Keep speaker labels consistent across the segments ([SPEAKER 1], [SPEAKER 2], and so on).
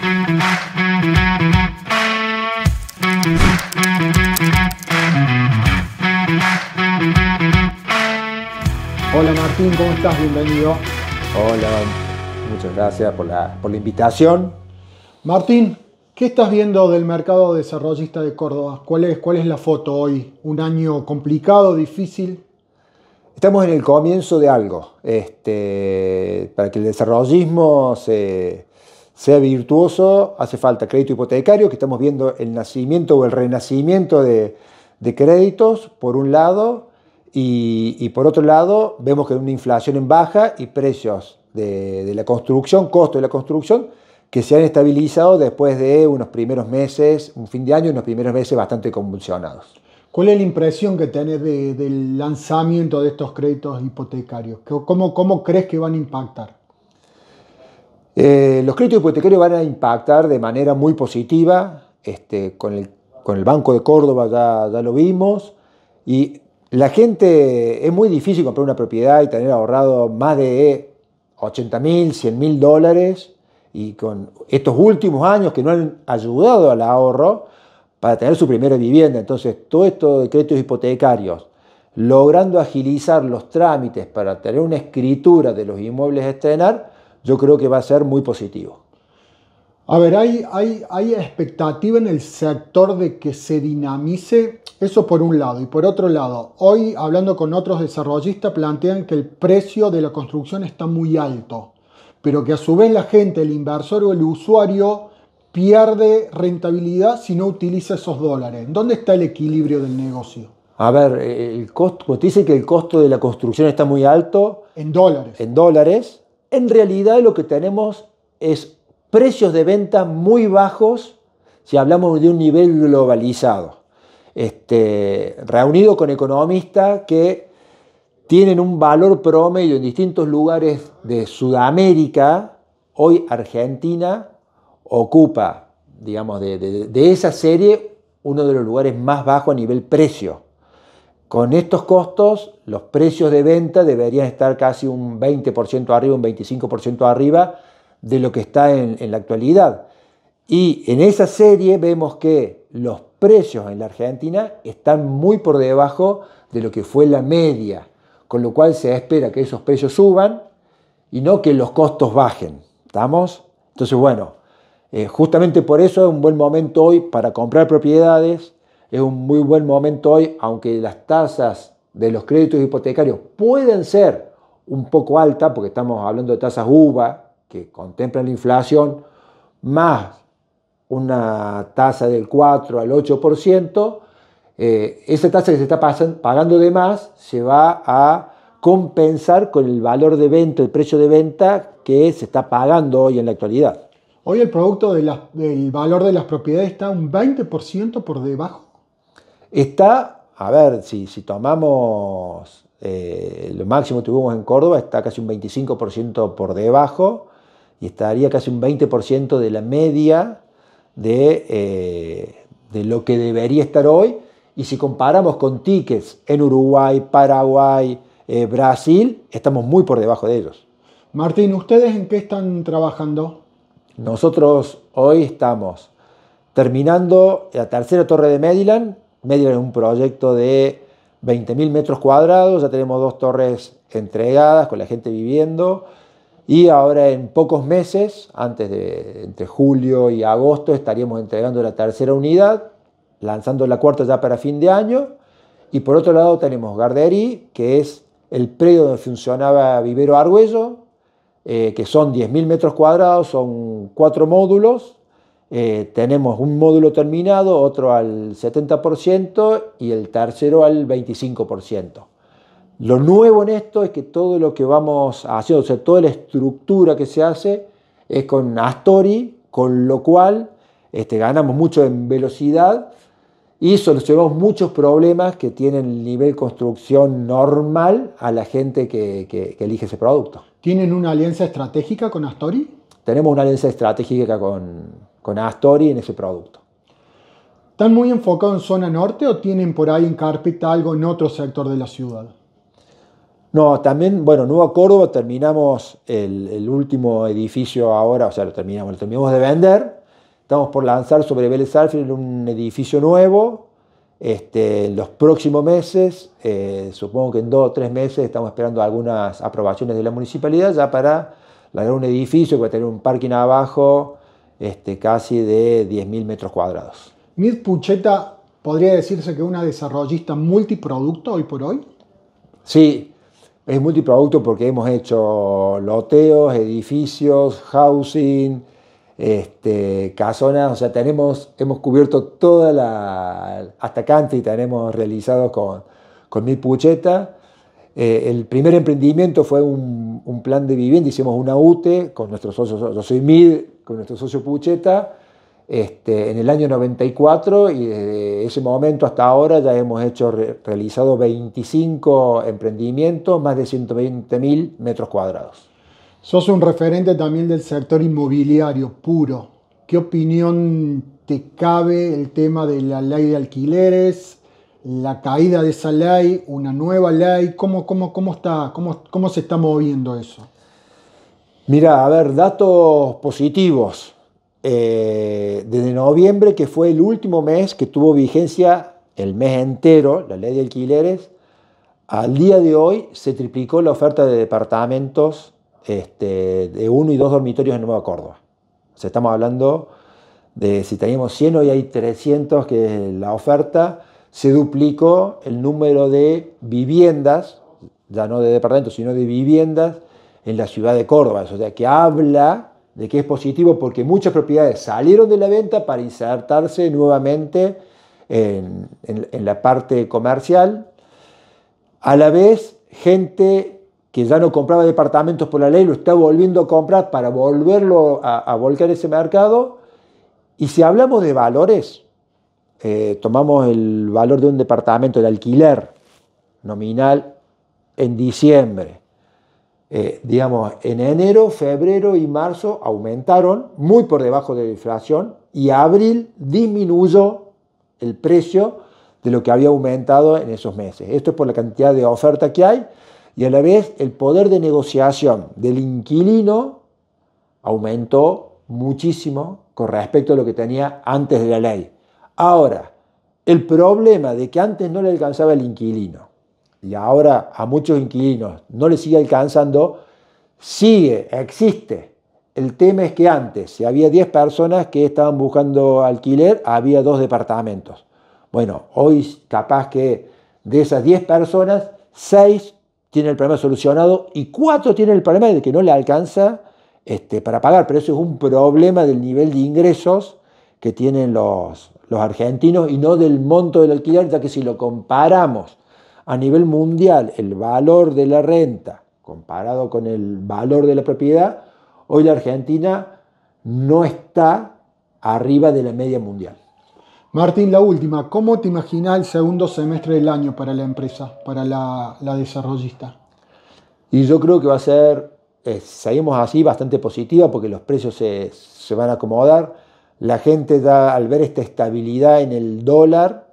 [SPEAKER 1] Hola Martín, ¿cómo estás? Bienvenido.
[SPEAKER 2] Hola, muchas gracias por la, invitación.
[SPEAKER 1] Martín, ¿qué estás viendo del mercado desarrollista de Córdoba? ¿Cuál es, ¿Cuál es la foto hoy? ¿Un año complicado, difícil?
[SPEAKER 2] Estamos en el comienzo de algo. Este, para que el desarrollismo se, sea virtuoso, hace falta crédito hipotecario, que estamos viendo el nacimiento o el renacimiento de, créditos, por un lado, y, por otro lado vemos que hay una inflación en baja y precios de, la construcción, costo de la construcción, que se han estabilizado después de unos primeros meses, un fin de año, unos primeros meses bastante convulsionados.
[SPEAKER 1] ¿Cuál es la impresión que tenés del lanzamiento de estos créditos hipotecarios? ¿Cómo crees que van a impactar?
[SPEAKER 2] Eh, los créditos hipotecarios van a impactar de manera muy positiva, este, con, el, Banco de Córdoba ya, lo vimos, y la gente es muy difícil comprar una propiedad y tener ahorrado más de 80 mil, 100 mil dólares, y con estos últimos años que no han ayudado al ahorro para tener su primera vivienda. Entonces, todo esto de créditos hipotecarios, logrando agilizar los trámites para tener una escritura de los inmuebles a estrenar, yo creo que va a ser muy positivo.
[SPEAKER 1] A ver, hay, hay, hay expectativa en el sector de que se dinamice, eso por un lado. Y por otro lado, hoy hablando con otros desarrollistas plantean que el precio de la construcción está muy alto, pero que a su vez la gente, el inversor o el usuario pierde rentabilidad si no utiliza esos dólares. ¿Dónde está el equilibrio del negocio?
[SPEAKER 2] A ver, el costo, dice que el costo de la construcción está muy alto. En dólares. En dólares en realidad lo que tenemos es precios de venta muy bajos si hablamos de un nivel globalizado. Este, reunido con economistas que tienen un valor promedio en distintos lugares de Sudamérica, hoy Argentina ocupa, digamos, de esa serie uno de los lugares más bajos a nivel precio. Con estos costos, los precios de venta deberían estar casi un 20% arriba, un 25% arriba de lo que está en, la actualidad. Y en esa serie vemos que los precios en la Argentina están muy por debajo de lo que fue la media, con lo cual se espera que esos precios suban y no que los costos bajen. ¿Estamos? Entonces, bueno, eh, justamente por eso es un buen momento hoy para comprar propiedades, es un muy buen momento hoy, aunque las tasas de los créditos hipotecarios pueden ser un poco altas, porque estamos hablando de tasas UVA que contemplan la inflación, más una tasa del 4 al 8%, eh, esa tasa que se está pagando de más se va a compensar con el valor de venta, el precio de venta que se está pagando hoy en la actualidad.
[SPEAKER 1] Hoy el producto del valor de las propiedades está un 20% por debajo
[SPEAKER 2] Está, a ver, si, tomamos eh, lo máximo que tuvimos en Córdoba, está casi un 25% por debajo y estaría casi un 20% de la media eh, de, lo que debería estar hoy. Y si comparamos con tickets en Uruguay, Paraguay, eh, Brasil, estamos muy por debajo de ellos. Martín, ¿ustedes en qué están trabajando? Nosotros hoy estamos terminando la tercera torre de Medellín Medio en un proyecto de 20.000 metros cuadrados, ya tenemos dos torres entregadas con la gente viviendo. Y ahora en pocos meses, antes de entre julio y agosto, estaríamos entregando la tercera unidad, lanzando la cuarta ya para fin de año. Y por otro lado tenemos Garderi, que es el predio donde funcionaba Vivero Argüello, eh, que son 10.000 metros cuadrados, son cuatro módulos, eh, tenemos un módulo terminado, otro al 70% y el tercero al 25%. Lo nuevo en esto es que todo lo que vamos haciendo, o sea, toda la estructura que se hace es con Astori, con lo cual este, ganamos mucho en velocidad y solucionamos muchos problemas que tienen el nivel construcción normal a la gente que, que elige ese producto. ¿Tienen una alianza estratégica con Astori? Tenemos una alianza estratégica con, con Astori en ese producto. ¿Están muy enfocados en zona norte
[SPEAKER 1] o tienen por ahí en carpeta algo en otro sector de la ciudad?
[SPEAKER 2] No, también, bueno, Nueva Córdoba terminamos el, último edificio ahora, o sea, lo terminamos, lo terminamos de vender. Estamos por lanzar sobre Vélez Alfred un edificio nuevo. Este, en los próximos meses, eh, supongo que en dos o tres meses, estamos esperando algunas aprobaciones de la municipalidad ya para largar un edificio que va a tener un parking abajo, este, casi de 10.000 metros cuadrados.
[SPEAKER 1] Mir Pucheta, ¿podría decirse que es una desarrollista multiproducto hoy por hoy?
[SPEAKER 2] Sí, es multiproducto porque hemos hecho loteos, edificios, housing, este, casonas, o sea, tenemos, hemos cubierto toda la, hasta y tenemos realizados con, con Mir Pucheta, eh, el primer emprendimiento fue un, plan de vivienda, hicimos una UTE con nuestros socios, yo soy MID, con nuestro socio Pucheta, este, en el año 94 y desde ese momento hasta ahora ya hemos hecho, realizado 25 emprendimientos, más de 120.000 metros cuadrados. Sos un referente también del sector inmobiliario
[SPEAKER 1] puro. ¿Qué opinión te cabe el tema de la ley de alquileres? la caída de esa ley, una nueva ley? ¿Cómo, está, cómo, se está moviendo eso?
[SPEAKER 2] Mira, a ver, datos positivos. Eh, desde noviembre, que fue el último mes que tuvo vigencia el mes entero la ley de alquileres, al día de hoy se triplicó la oferta de departamentos este, de uno y dos dormitorios en Nueva Córdoba. O estamos hablando de si teníamos 100, hoy hay 300, que es la oferta, se duplicó el número de viviendas, ya no de departamentos, sino de viviendas en la ciudad de Córdoba. O sea, que habla de que es positivo porque muchas propiedades salieron de la venta para insertarse nuevamente en, la parte comercial. A la vez, gente que ya no compraba departamentos por la ley lo está volviendo a comprar para volverlo a, a volcar ese mercado. Y si hablamos de valores, eh, tomamos el valor de un departamento, de alquiler nominal en diciembre. Eh, digamos, en enero, febrero y marzo aumentaron muy por debajo de la inflación y abril disminuyó el precio de lo que había aumentado en esos meses. Esto es por la cantidad de oferta que hay y a la vez el poder de negociación del inquilino aumentó muchísimo con respecto a lo que tenía antes de la ley. Ahora, el problema de que antes no le alcanzaba el inquilino y ahora a muchos inquilinos no le sigue alcanzando, sigue, existe. El tema es que antes, si había 10 personas que estaban buscando alquiler, había dos departamentos. Bueno, hoy capaz que de esas 10 personas, 6 tienen el problema solucionado y 4 tienen el problema de que no le alcanza este, para pagar. Pero eso es un problema del nivel de ingresos que tienen los, los argentinos y no del monto del alquiler, ya que si lo comparamos a nivel mundial, el valor de la renta comparado con el valor de la propiedad, hoy la Argentina no está arriba de la media mundial.
[SPEAKER 1] Martín, la última, ¿cómo te imaginas el segundo semestre del año para la empresa, para la, desarrollista?
[SPEAKER 2] Y yo creo que va a ser, eh, seguimos así, bastante positiva porque los precios se, se van a acomodar la gente da, al ver esta estabilidad en el dólar,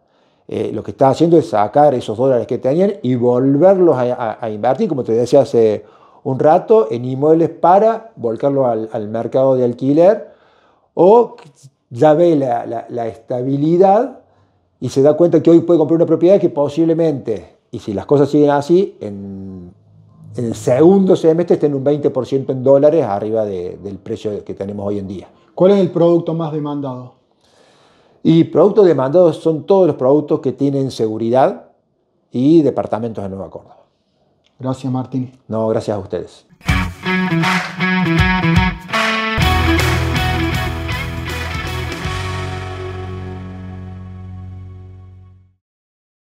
[SPEAKER 2] eh, lo que está haciendo es sacar esos dólares que tenían y volverlos a, invertir, como te decía hace un rato, en inmuebles para volcarlo al, mercado de alquiler o ya ve la, estabilidad y se da cuenta que hoy puede comprar una propiedad que posiblemente, y si las cosas siguen así, en, el segundo semestre esté un 20% en dólares arriba del precio que tenemos hoy en día. ¿Cuál es el producto más demandado? Y productos demandados son todos los productos que tienen seguridad y departamentos de Nueva Córdoba. Gracias, Martín. No, gracias a ustedes.